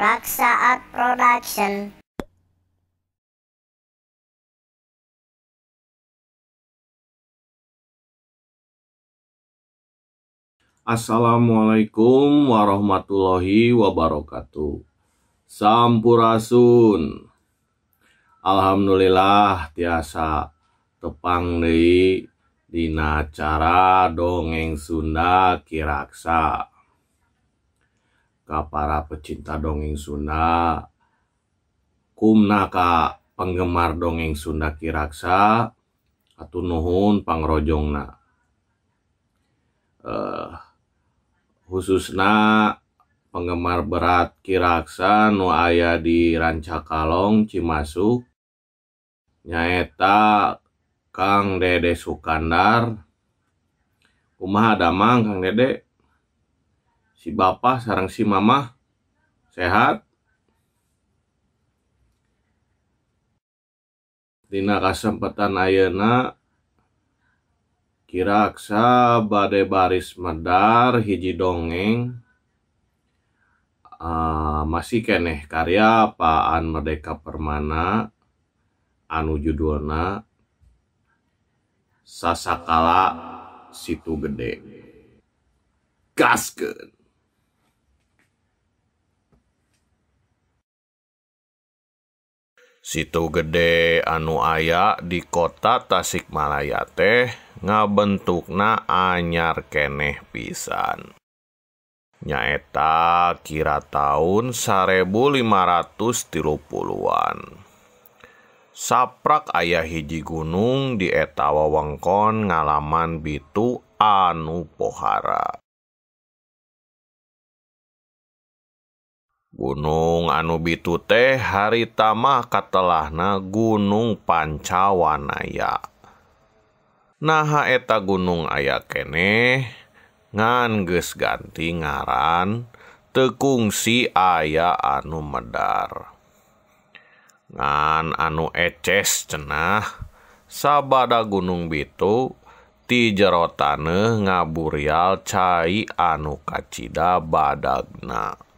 Raksaat Production Assalamualaikum warahmatullahi wabarakatuh Sampurasun Alhamdulillah tiasa tepang deui dina acara dongeng Sunda Kiraksa para pecinta donging Sunda kumna Ka penggemar donging Sunda kiraksa At Nuhunpangrojjona eh, khususna penggemar berat kiraksa nuaya di Rancakalong Cimasuk nyaeta Kang Dede Sukandar Umaha daang Kang Dedek ensi Bapak sarang si Mamah sehat Dina Kaempatan Ayena kiraksa badde baris Medar hiji dongeng ah, masih kene karya paan Merdeka Permana anujudhurna sasakala situ gedekha kede Situ gede anu aya di Kota Tasikmalayateh ngabentukna anyarkeneh pisan. Nyaeta kira tahun sarebu 5 tian. Saprak Ayh hijji gunung ditawa Wewengkon Nglaman Bitu Anu Pohara. Gunung Anu Bitu teh hari tamah Katlahna Gunung Pancawanaya Nahha eta gunung aya kene nganges ganti ngaran tekkuungsi aya anu medarngan anu eces cenah sabada gunung Bitu tijerotane ngaburial cairi anu kacita baddaggnaa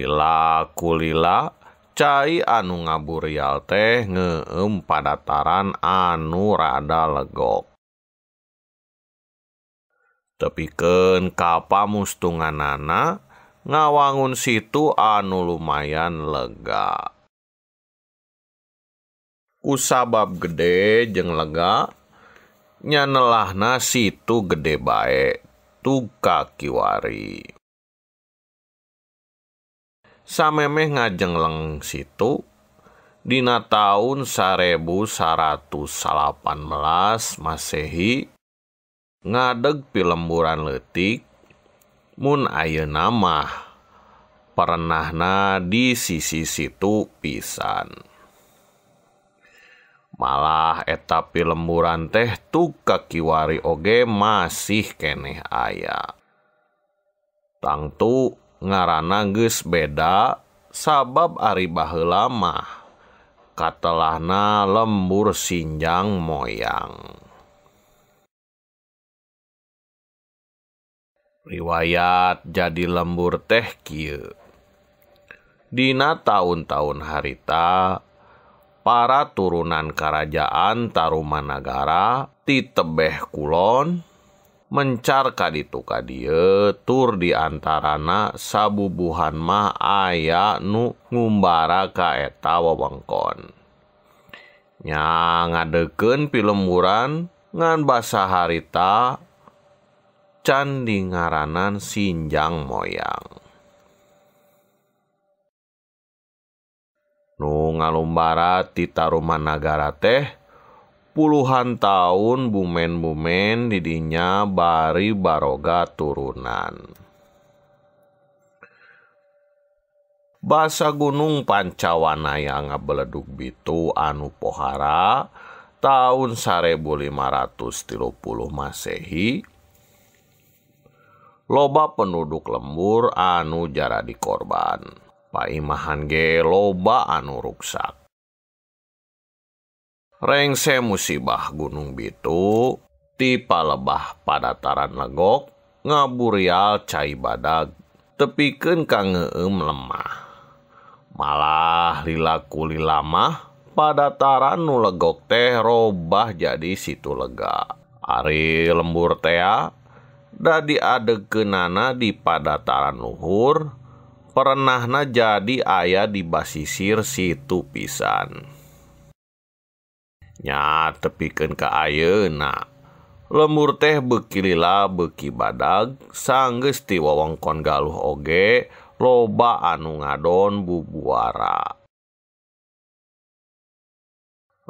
la kulila ca anu ngabu Rialte ngeem padataran anu rada Lego tepikeun kapa mustungan naana ngawangun Situ anu lumayan lega Usbab gede jeung lega nyanelah na Situ gede bae tuka kiwari me ngajeng leng situ dina ta sarebu 1118 masehi ngadegpilmbran lettik Mu aye namah pernahnahna di sisi situ pisan malah etapilburaran tehtu kakiwari oge masih kene aya tangtu ngarana geus beda sabab ari baheula mah katelahna lembur sinjang moyang riwayat jadi lembur teh kieu Dina tahun-tahun harita para turunan kerajaan Tarumanagara titebeh Kulon mencarka diukadie tur diantarana sabubuhan mah aya nu ngumbara kaeta wewengkonnya ngadekeun pilemranngan basaharta candhi ngaaranan Sinjang moyang nu ngalumbara tita rumahanagara teh puluhan tahun bumen-bumen didinya bari baroga turunan. Basa Gunung Pancawana yang ngebeleduk bitu anu pohara tahun 1530 Masehi loba penduduk lembur anu jara dikorban. Paimahan ge loba anu rusak. Rengse musibah Gunung Bitu, tippa lebah padatran leggo ngaburial caibadag tepiken kang ngem lemah Maah lilakullilamamah padataran nuleggo teh robah jadi si lega Ariil lemburtea, dadi adeken nana di padataran Uhur, Pernahna jadi ayah dibasisir Si pisan. nya tepiken ka aye na lemmur teh bekilla bekibadag sangge ti wewengkon galuh oge roba anu ngadon bubuara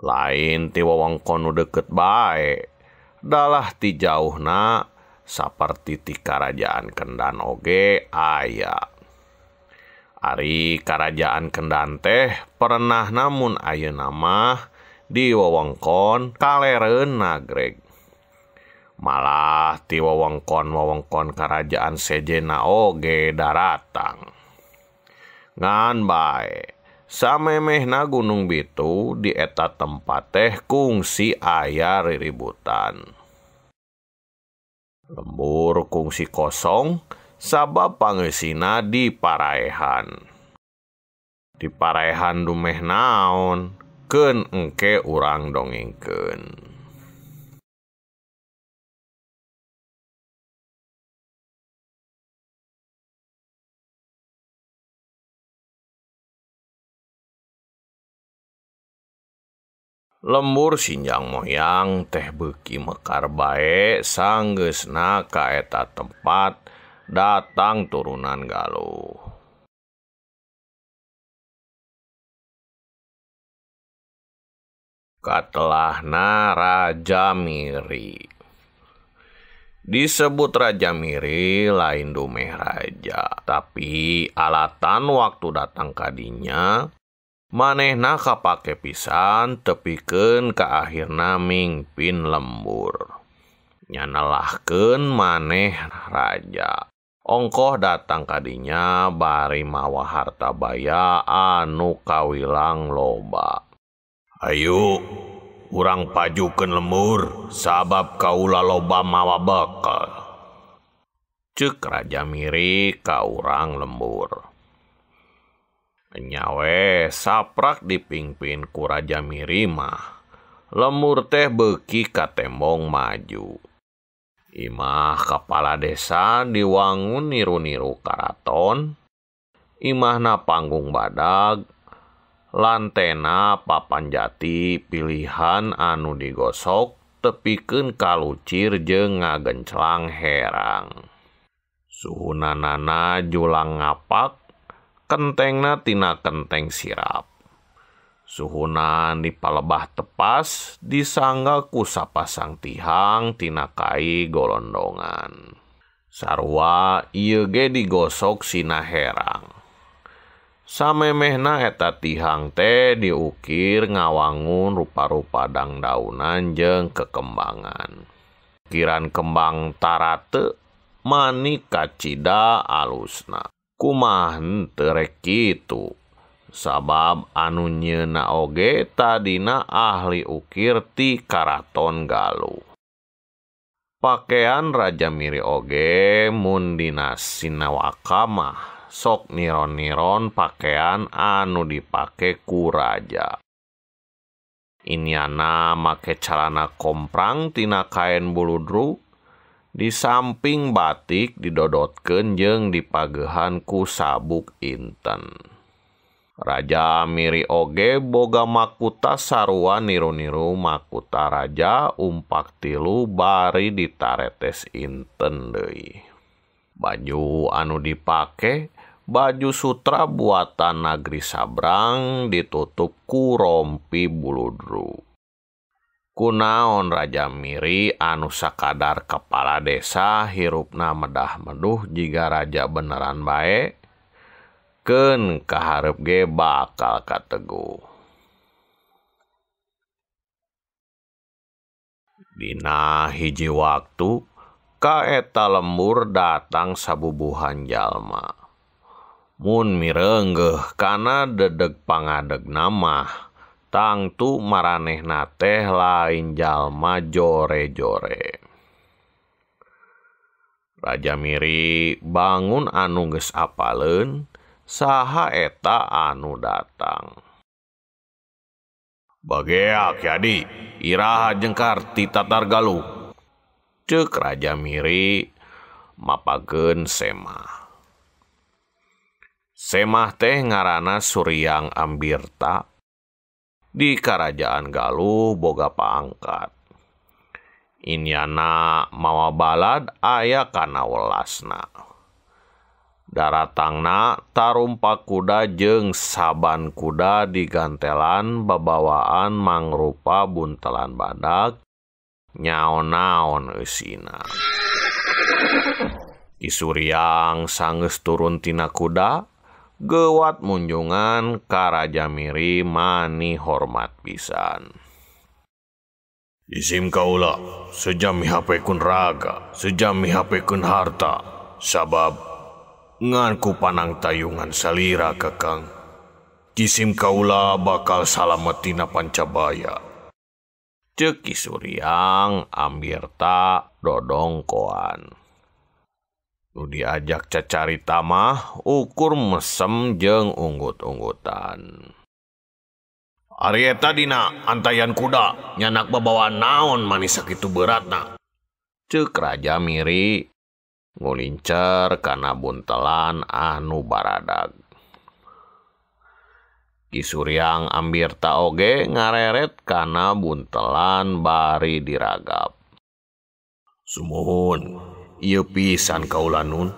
lain ti wewengkon nu deket bae dalah ti jauh na seperti ti karajaan Kendan oge aya Ari karajaan Kendante pernah namun aye nama wewengkon kalere Naregg malah di wewengkon wewengkon kerajaan Sejena Oge Daratng ngaba samemeh nagunung Bitu dieta tempate kungsi ayah ributan lembur kugsi kosong Sabab pangesina di paraihan dipareihan dumeh naon dongengken engke orang dongengken. lembur Sinjang moyang teh beki mekar baik sanggesna kaeta tempat datang turunan galuh telah naraja miri disebut Raja Miri lain dume raja tapi alatan waktu datang tadinya maneh nakahpak pisan tepien keakhir Mingpin lemburnyanellahahkan maneh raja ongkoh datang tadinya Barrimawa hartabaya anu kawilang Loba Aayo urang pajuken lemur sabab kau laloba mawa bakal cukkraja miri ka urang lembur nyawe saprak dipimpin kuraja mirima lemur teh beki ka tembong maju Imah kepala desa diwangun niru-nirukaraton Imah na panggung badak Lantenna papan Jati pilihan anu digosok, tepikun kallucir je ngagencelang herang. Suhunan-nana julang ngapat, keteng natina kenteng sirap. Suhunan di Palebah tepas disangga kusa pasang tihang tinakai golondongan. Sarwa ige digosok sia herang. Sam mehna heta tihangte diukir ngawangun rupa-rupang daannjeng kekembangan kiran kembang Tarate maniikacita alusna kuma terektu sabab anu nynaoge tadina ahli ukirti Karaton Galu pakaian Raja miri Ogemunddinasinewakkaha sok nironiron pakaian anu dipake ku raja Inyana make carana komprang Ti kain Buludru di saming batik didodotkeun jeung dipagehan ku sabuk inten Raja Miri Oge boga makuta saruwa niro niromakuta ja umpak tilu bari ditaretes inten Dewi baju anu dipake Baju sutra buatan negeri Sabrang ditutup ku rompi buludru. Kunaon Raja Miri anu sakadar kepala desa hirupna medah-meduh jika raja beneran baik, ken keharap ge bakal kateguh. Dina hiji waktu, kaeta lembur datang sabubuhan jalma. mirenggehkana dedeg pangadeg nama tangtu mareh na teh lainjalmjore jore Raja miri bangun anuges a apaen saha eta anu datang bagak jadi Iha jengngkati Tatar galluk cekja miri mapa gen seemaha Semah teh ngarana Suriang Ambirta di Karajaan Galu Bogapangngkat Inyana Mawa Balad aya Kanlasna Daraangna Tarrumpa kuda jeung Saban kuda digantelan Bawaan mangrupa buntelan Baak Nyaonaonina I Surang sangges turun Tinada gewat munjungan Miri mani hormat pisan. Isim kaulah, sejami HP kun raga, sejami HP kun harta, sabab nganku panang tayungan salira kakang. Isim kaulah bakal salametina pancabaya. Ceki suriang, ambirta, dodongkoan. diajak cacaritamah ukur mesem jeung ungut-unggutan Arita dina tayan kuda nyanak babawa naon manisak itu berat na cekraja miri ngulincer kana buntelan anu baradag ki Surang Ambirrta oge ngareret kana buntelan bari diragap summo pisan kauula nun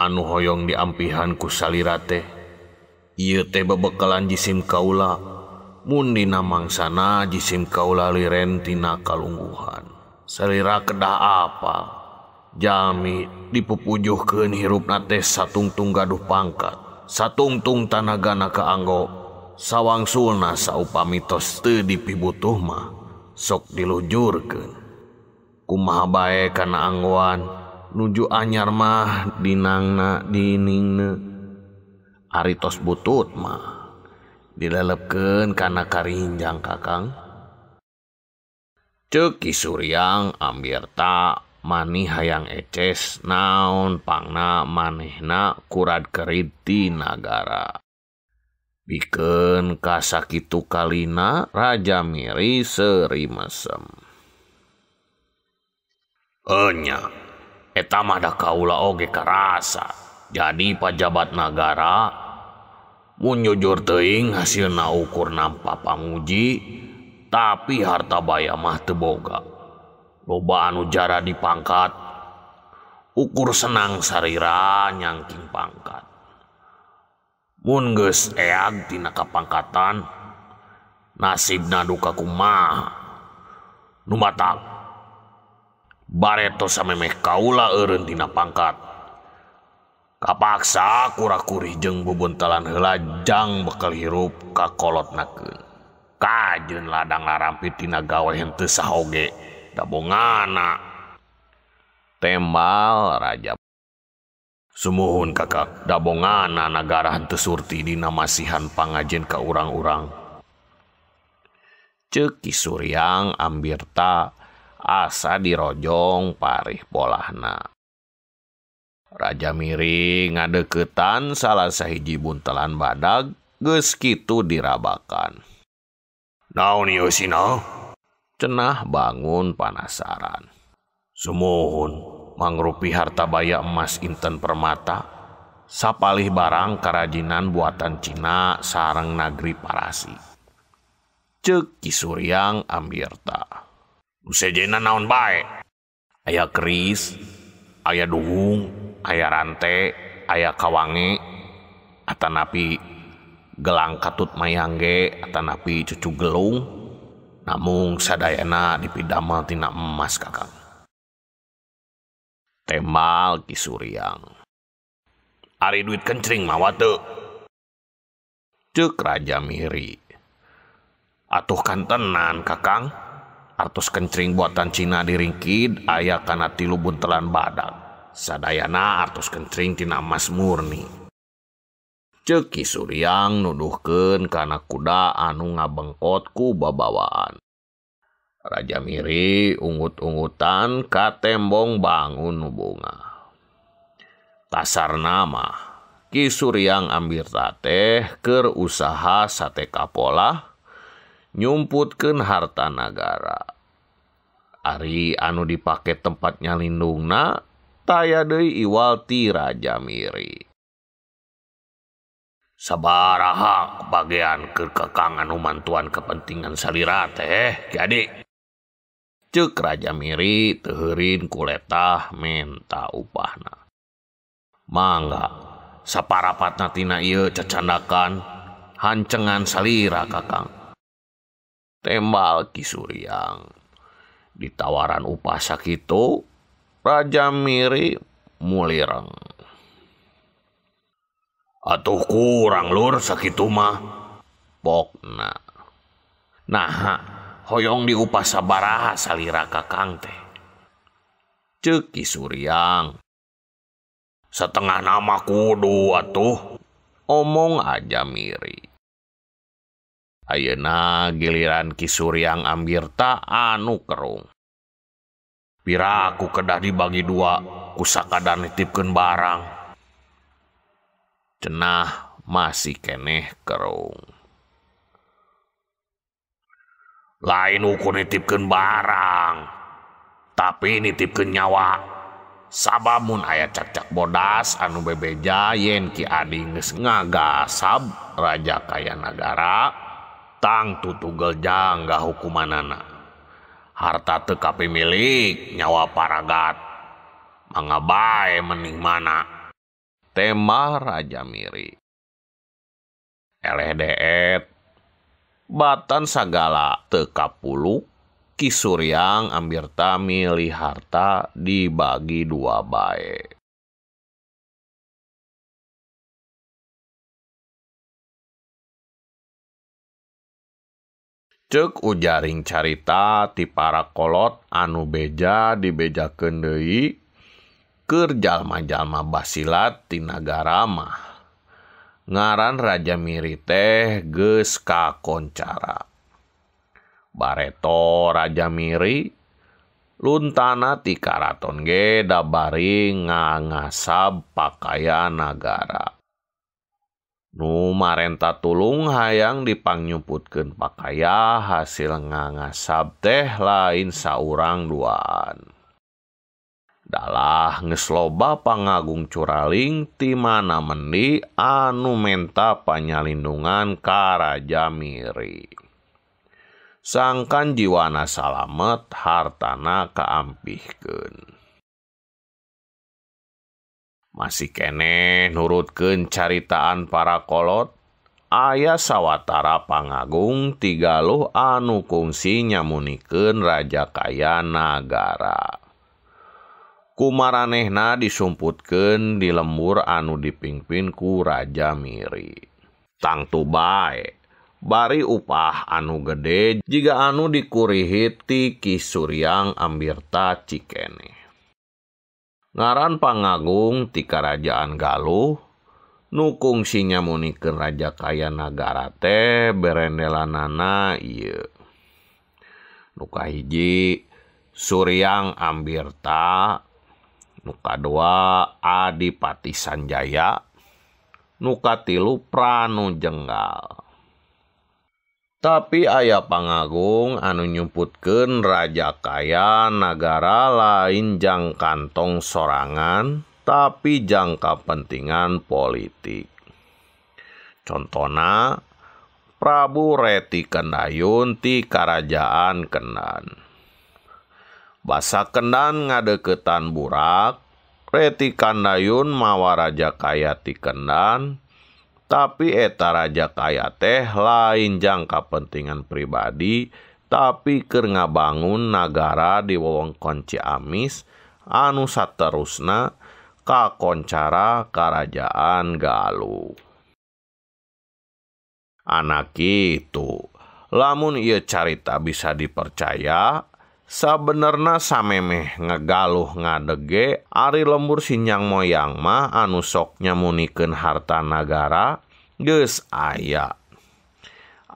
anu hoyong diampihan kusalirate ia tebebekalan jisim kaula mundi na mangsana jisim kaula lirentina kalunguhanselira keda apa Jami dippupuuh ke hirup nate satung tung gaduh pangkat satung tung tanagana keanggo sawang sulna sau pa mitos te dipibu tuhma sok dilujur ke Umabae karena ggwan nuju Anyarmah dinna di atos butut mah didelepkan karena karinjang kakang ceki Surang Ambirrta manihhaang eces naunpangna manehna kurat keit digara piken Kasatu kalina Raja miri seri meema nyaammahdah Kaula oge kerasa jadi Pakjabat negaramunyojor teing hasil na ukur na papa Muji tapi harta bayamah teboga cobabaanujra di pangkat ukur senangsariira nyangking pangkatbungnge Etinakapangngkatan nasibnaka kuma numba takut bareto sammeh kaula dina pangkat kapaksa kura-kurih jeung bubuntalan helajang bekal hirup ka kolot nake kajun ladang ngarampit di naggawa hennte sage dabo ngaana tembal Raja summohun kakak dabo ngaana nagara hantu surtidinanamasihanpanggajen ka urang-urang ceki Surang Ambirta asa dirojong parih polahna. Raja Miri ngadeketan salah sahiji buntelan badag geus kitu dirabakan. Naon ieu sinau? Cenah bangun panasaran. Sumuhun mangrupi harta baya emas inten permata sapalih barang kerajinan buatan Cina sarang negeri Parasi. Cek Kisuriang Ambirta. naon baik aya keris aya duung aya rante aya kawange ana napi gelang katut mayangge ana napi cucu gelung nam sada enak diidameltina emas kakang tema di Surang Ari duitkenring mawateja miri atuh kan tenan kakang us kenring buatan Cina diringkid ayakana tilu butelan badak Sadayana atus kenring Cina Mas murni Ceki Suriang nuduhken karena kuda anu ngabengkot ku babawaan Raja Miri gutt-ungutan ka tembong bangun nubunga pasarar nama Ki Suriang Ambirtate ke usaha sateeka pola putkenun hartana nagara Ari anu dipakai tempatnya lindung na taya de iwatiraja miri sabaraha bagian kekakangan umamanan kepentingan salirira teh yadek ce kraja miri teherin kuleta menta upahna mangga saparapat natina eu cecandakan hancengan salirira kakang Tembal Kisuryang. Di tawaran upah itu Raja Miri mulireng. Atuh kurang lur sakitu mah. Pokna. Nah, hoyong di upah sabaraha salira kakang teh. Cek suryang. Setengah nama kudu atuh. Omong aja Miri. A na giliran ki Surang Ambirrta anu keungpiraraku keda di bagi dua kuada nitip keun barang cenah masih keeh keung lain uku nitip keun barang tapi nitip ke nyawa sababamun ayaah cercak bodas anu bebe ja yen kiaadis ngaga sab raja kaya nagara tang tutu tugel jangga hukuman anak harta tekapi milik nyawa para gad. bae mening mana tema raja miri eleh batan sagala tekapulu yang ambirta milih harta dibagi dua baik ujaring carita tipara kolot anu beja di Beja Keni kerjamajama Basilat Tinagaramah ngaran Raja miri teh geus kakoncara bareto Raja Miri Luntana Tikaratonge dabaring ngasap pakaian negara Numarnta Tulung hayang dipangyuputkeun pakaia hasil nga ngasab teh lain saurang doan Dalah ngesloba pangagung curaling dimana medi anumeta panyandungan kaja miri sangangkan jiwana salamet hartana kaampambi ke Mas kene nurutken caritaan para kolot ayah sawatara pangagung 30 anu kugsi nyamunike Raja kay nagara Kumaraehna disumputken di lembur anu dipimpin ku Raja Miri Tanngtubae barii upah anu gede jika anu diurihi ti Ki Suryang Ambirta Ckeneh setiapran Pangagung Tikajaan Galuh nukungsinya muniike Raraja kaya Nagarate berendelanna lka hijji Suriang Ambirrta ka 2 Adipatisan Jaya Nukatilu Pranu Jenggal. tapi aya pangagung anu yumputken rajakaagara lainjang kantong sorangan, tapi jangka pentingan politik. Contonna Prabu Retik Kendayun di Karajaan Kendan. Bas Kendan ngadekketan Burrak, Reti Kandayun mawaraja kayati Kendan, Tapi eta raja kaya teh lain jangka pentingan pribadi, tapi keur ngabangun nagara di wewengkon Ciamis anu saterusna kakoncara kerajaan Galu Anak itu, lamun ia carita bisa dipercaya, Saberna samemeh ngegaluh ngadege Ari lembur sinyang moyang mah anusok nyamunikeun harta nagara geus aya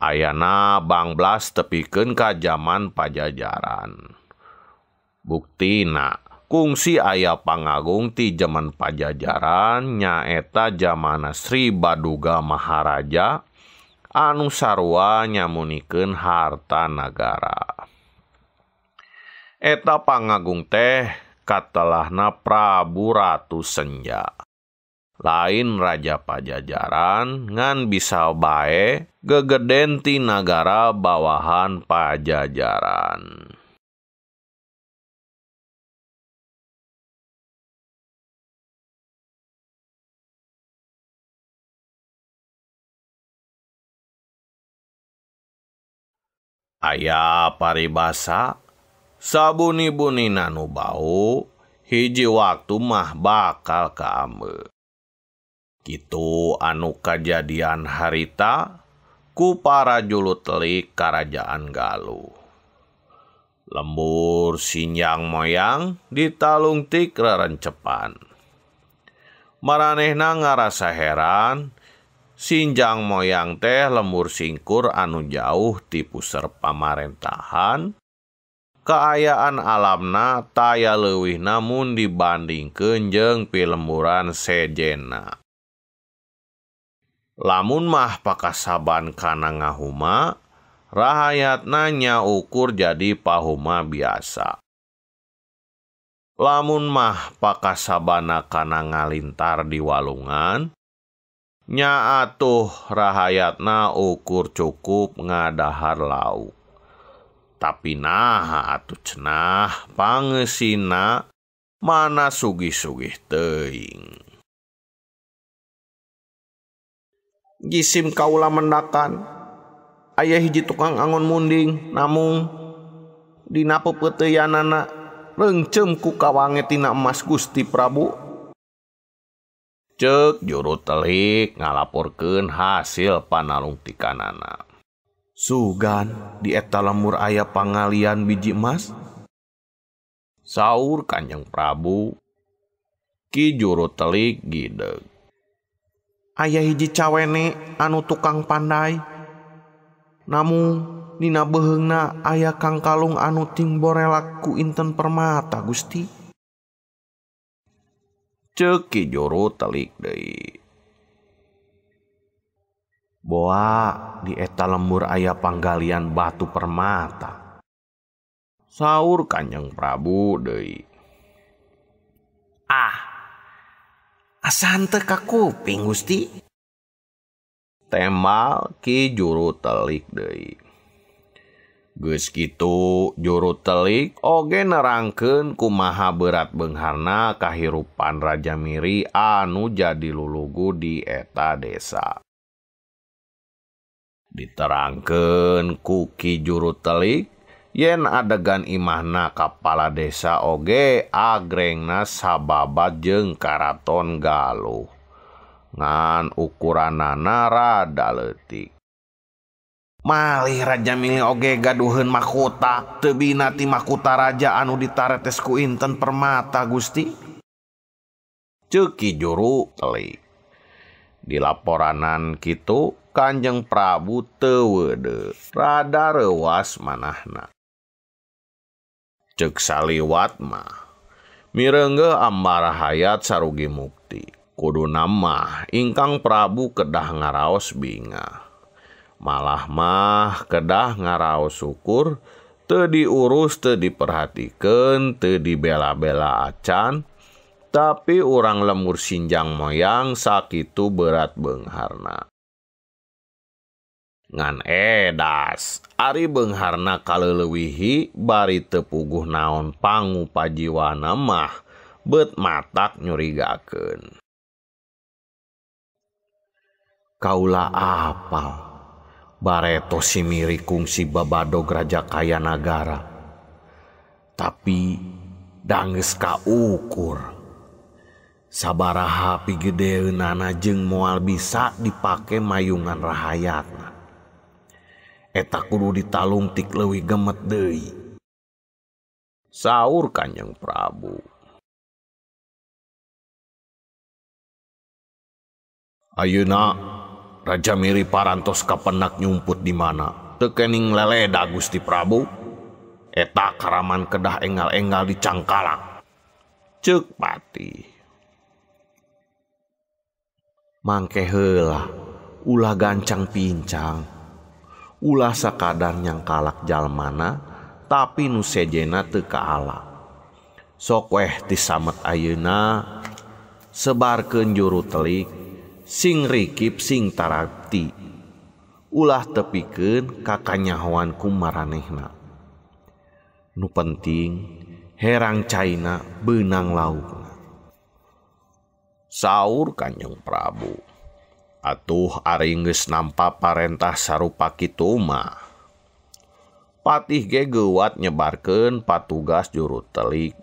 Ayana bang blas tepiken ka zaman pajajaran. Bukti na kuungsi ayah pangagung ti Jemen pajajaran nyaeta zaman Nasri Baduga Maharaja, Anusarwa nyamunikeun harta nagara. Eta pangagung teh katalahna Prabu Ratu Senja. Lain Raja Pajajaran ngan bisa bae gegedenti ti nagara bawahan pajajaran. Ayah paribasa sabuni-buni Nanubau hijji Watu mah bakal Kamme Ki anu kajadian harita ku para julu telik Karajaan Galu Lembur sinjangang moyang ditalungtik rerencepan Marehna ngarase heran sinjang moyang teh lembur singkur anu jauh tipu Serpamarentahan keayaan alamna taya lewih namun dibanding kenjeng pilemburan sejena. Lamun mah pakasaban kana ngahuma, rahayatna nya ukur jadi pahuma biasa. Lamun mah pakasabana kana ngalintar di walungan, nya atuh rahayatna ukur cukup ngadahar lauk. pin naha atuh cenah pangesina mana sugi sugih teing gisim kaula mendatan ayaah hiji tukang angon munding namungdina pe peyan nana lencengku kawangetina emas Gusti Prabu cek juru telik ngalaporkeun hasil panalung tikan naana Sugan dieta lemur aya pangalilian biji emas sauur Kanjeng Prabu Kijuro telikdeg ayaah hiji cawenne anu tukang pandai Nam nina behenna aya ka kalung anu timborelaku Inten Permata Gusti ce Kijoro telig de Bo di eta lembur aya panggalian batu Permata sauur Kanyeg Prabu Dei ah asante kakuping Gusti Te Ki juru telik Deiskitu juru telik oogenkeun ku ma berat penghana kahiupan Raja Miri anu jadi lulugu di eta desa diterke kuki juru telik yen adegan Imahna kepalaa Oge agrenna sababa je Karaton Galuh ngan ukuran Nanarada letti malih ja millik Ogegaduhanmahkota tebinati mahta Raja anu ditare tesku Inten Permata Gusti cuki juru telik di laporanan ki Kanjeng Prabu tewede rada rewas manahna. Cek saliwat mah. Mirengge ambara hayat sarugi mukti. Kudu nama ingkang Prabu kedah ngaraos binga. Malah mah kedah ngaraos syukur tedi urus tedi diperhatikan te dibela-bela acan tapi orang lemur sinjang moyang sakitu berat bengharna Edas Ari Benharna kalelewihi bari tepuguh naon pangu Pajiwana mah bet matak nyurigaken Kaula apa bareto Simiri kuungsi babado grajakaagara tapi danges kau ukur saaba HP gede nana jeung mual bisa dipakai mayungan rahaatna eta kudu ditalung tik lewi gemet deui. Saur Kanjeng Prabu. nak Raja Miri parantos kapenak nyumput di mana? Tekening leleda Gusti Prabu. Eta karaman kedah engal-engal di cangkala. Cek pati. Mangke heula, ulah gancang pincang. Ulah seadadarnya kalakjal mana tapi nusjena teka'ala soweh ti samamet auna sebar kejuru telik singrikib singtarati Ulah tepiken kakanyawan kumaraehna nu penting herang China benang lanya Saur kanyong Prabu. Ariringnge nampak Parentah sarup Pakki Tuuma Patihgegewat nyebarken patugas juru telik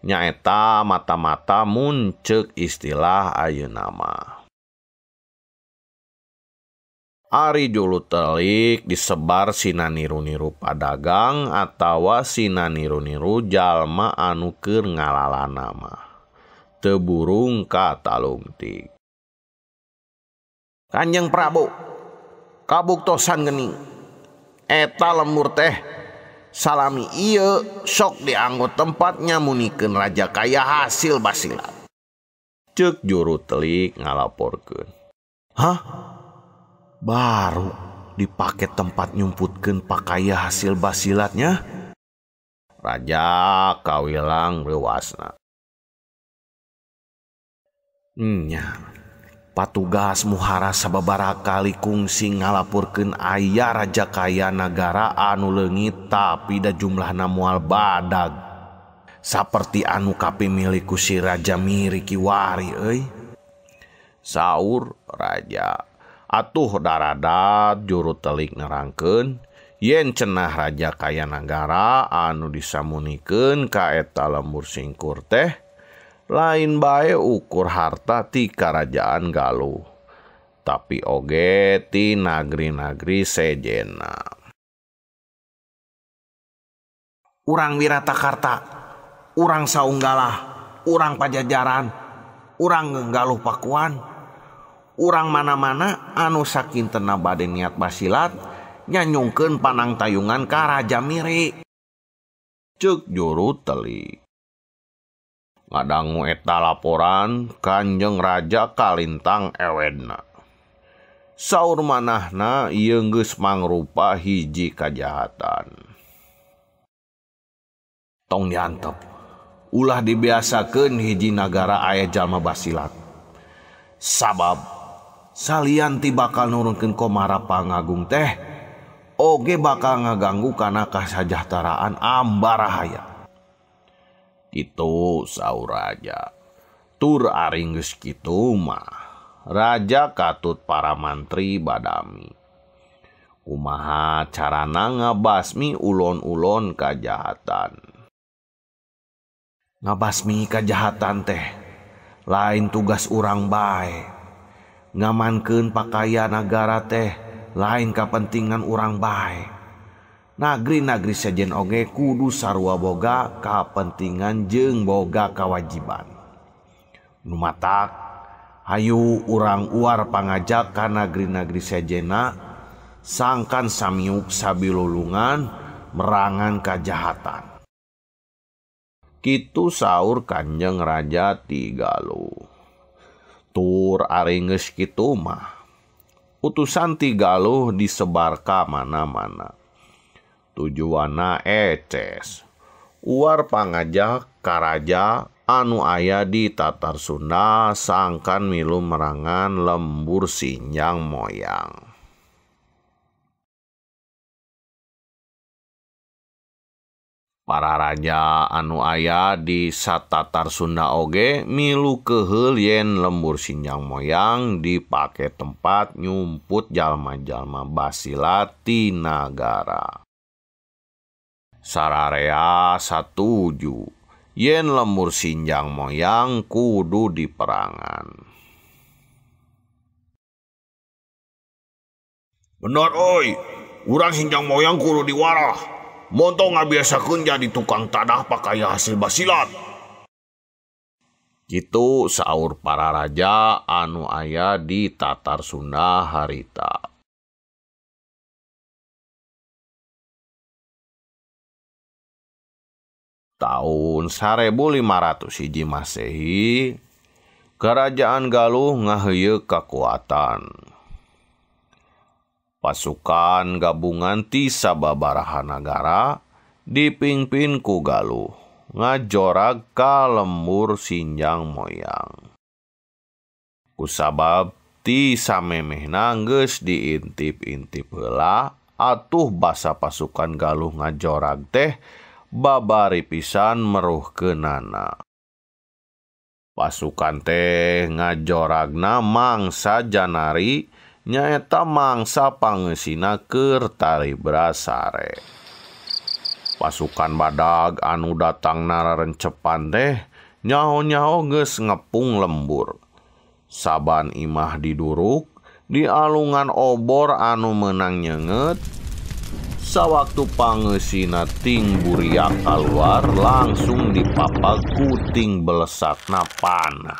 nyaeta mata-mata Muncek istilah Ayuuna Ari julu telik disebar Sinanrunirup Agang atawa Sinanro niu Jalma anuker ngalala nama Teburung Kalum 3 Kanjeng Prabu kabuktosan geni eta lemur teh salami iya sok dianggo tempatnya munikin raja kaya hasil basila cek juru telik ngalaporkan Hah? Baru dipakai tempat nyumputkan pakai hasil basilatnya? Raja kawilang rewasna. Nya, hmm, patugas muharasababarakali kung sing ngalapurken ayah raja kaya nagara anu lenggit tapidah jumlah namual Badag seperti anu kapi miikusi raja mirikiwari sauur ja atuh darada juru teliknerrangke yen cenah raja kaya nagara anu disuniken kaeta lembur singkur teh lain baye ukur harta ti kerajaan Galuh tapi oge ti nagri-nagri Sejena urang Biataarta urang sauungga urang pajajaran uranggaluh pakuan urang mana-mana anu sakntena bade niat basilat nyanyungkeun panang tayungan ka Raraja miri Cug juru teli ngadanggu eta laporan Kanjeng Raja Kalitang Erna Saur manahna Yenges mangrupa hiji kajahatan Tong p Ulah dibiasakan hijji nagara ayat Jalma Basilat sabab saliananti bakal nurunken kommara pan ngagung teh oge bakal ngaganggu kankahsajahtaraan Ambarahaya itu sau raja turringus gitua Raja katut para mantri badami Umaha caranangebasmi uullon-ullon kejahatan ngabasmi kejahatan teh lain tugas urang baik ngamanke pakaia negara teh lain kappentingan urang baik Nagri-nagri sejen oge kudu sarua boga kapentingan jeng boga kewajiban Numatak Hayu urang uar pangajak karena nagri-nagri sejena sangkan samiuk sabilulungan merangan kejahatan Kitu saur kanjeng raja tiga lu tur aringes kitu mah utusan tiga lu disebar mana-mana tujuana eces uar pangajak karaja anu aya di Tatar Sunda sangkan milu merangan lembur sinjang moyang para raja anu aya di Satatar Sunda oge milu kehel yen lembur sinjang moyang dipake tempat nyumput jalma-jalma basilati nagara sararea satuju yen lemur sinjang moyang kudu di perangan Benar oi urang sinjang moyang kudu diwarah monto ngabiasakeun jadi tukang tanah pakai hasil basilat gitu saur para raja anu ayah di Tatar Sunda harita taun sarebu lima rat siji masehi kerajaan Galuh ngaheye kekuatan pasukan gabungan tiababarahanagara dipimpin ku galuh ngajorakal lemmur sinjang moyang usabati sammeh nangges diintip-intip bela atuh basa pasukan Galuh ngajorateh Babari pisan meruh ke nana pasukan teh ngajo ragna mangsa Janari nyaeta mangsa pangesina kertaribrasare pasukan badak anu datang nararencepan deh nyahunya hoges ngepung lembur saban imah diduruk di alungan obor anu menang nyenget Sawaktu Pangeina Ting Burria Alwar langsung di papa kuting belesatna panah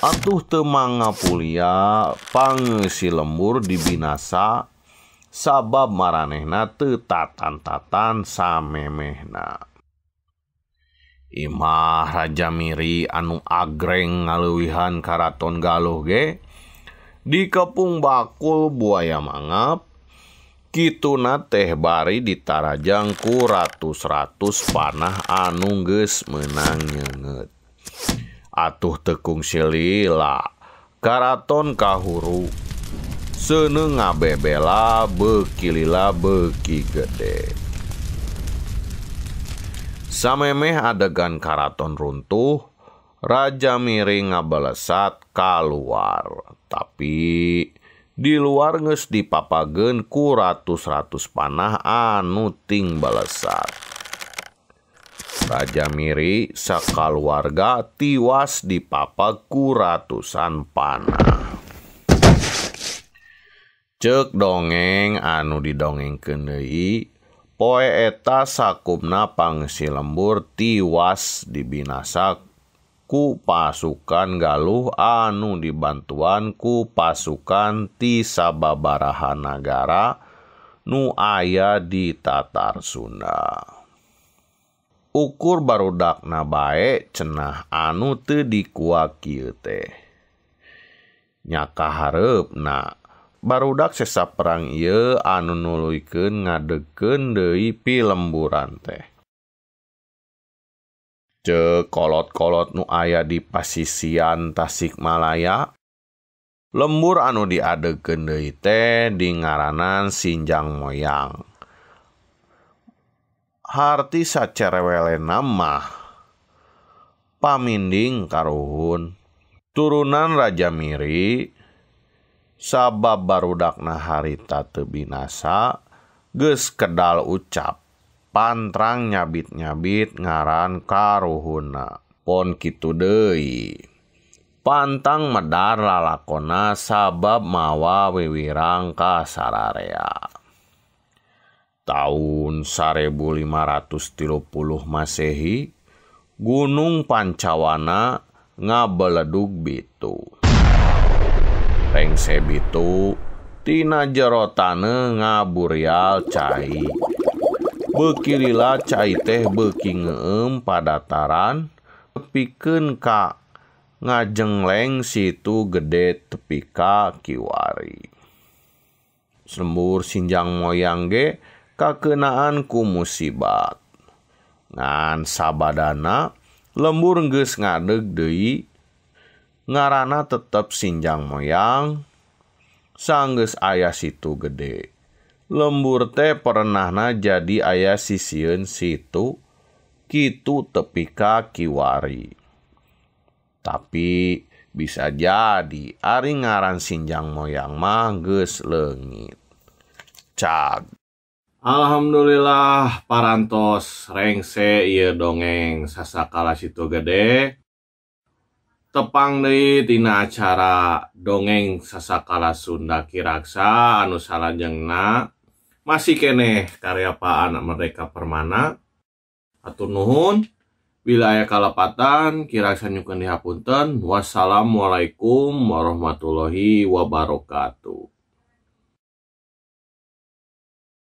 atuh temanggapuliah Pangesi lembur di binasa sabab Maranehna Tetattanttataatan same Mehna Imah Rajamiri anu agreng ngaluwihan Karaaton Galoge di Kepungbaul Buaya manga pun tuna tehbari ditarajangku ratrat panah anunges menangnyeget atuh tekungselilakaraton kahur seneng abebela bekilla begi gede Sammeh adegankaraton runtuh Raja miring ngabellesat keluar tapiia luares di papagen ku-rat panah anu Ting balesar Raja Miri seka keluargaarga tiwas di papaku ratusan panah cek dongeng anu di dongengkenei poeteta Sakunapangsi lembur tiwas di binasaku pasukan galuh anu di bantuan ku pasukan ti sabababarhanagara nu aya di Tatar Sunda ukur baru dak na baik cenah anu te di kukilte nyaka haep na barudak sesa perang ia anu nuluken ngadeken Dewipil leburauran teh kolot-kolot nu aya di Pasisian Tasikmalaya lembur anu diadegendete di ngaranan Sinjang moyang hartisa cewele nama paminding karoun turunan Raja Miri sabab baru Dakna Harta tebinasa geus kedal ucap pantrang nyabit nyabit ngaran karoruhuna Pon Ki De Pantang Madar Lalakona sabab mawa Wiwirangkasararia tahun sare 1530 masehi Gunung Pancawana nga beledug Beturengsebitu Tina jerotane ngabural cair berkirilah ca teh bekingem pada taran pe piken Kak ngajengleng situ gede tepika kiwari sembur sinjang moyang ge kekenaanku musibbat ngansaadana lemburges ngadegdei ngaranap sinjang moyang sangges ayah situ gede lemburte pernahna jadi ayah sisiun situ Kitu tepika kiwari tapi bisa jadi Ari ngaran sinjang moyang mangeslengit Cad Alhamdulillah parantos rengse eu dongeng sasakala situ gede tepangde tina acara dongeng sasakala Sunda kiraksa anus sala jengnak masih kene karya anak mereka permana atau nuhun wilayah kalapatan kira sanyukan dihapunten wassalamualaikum warahmatullahi wabarakatuh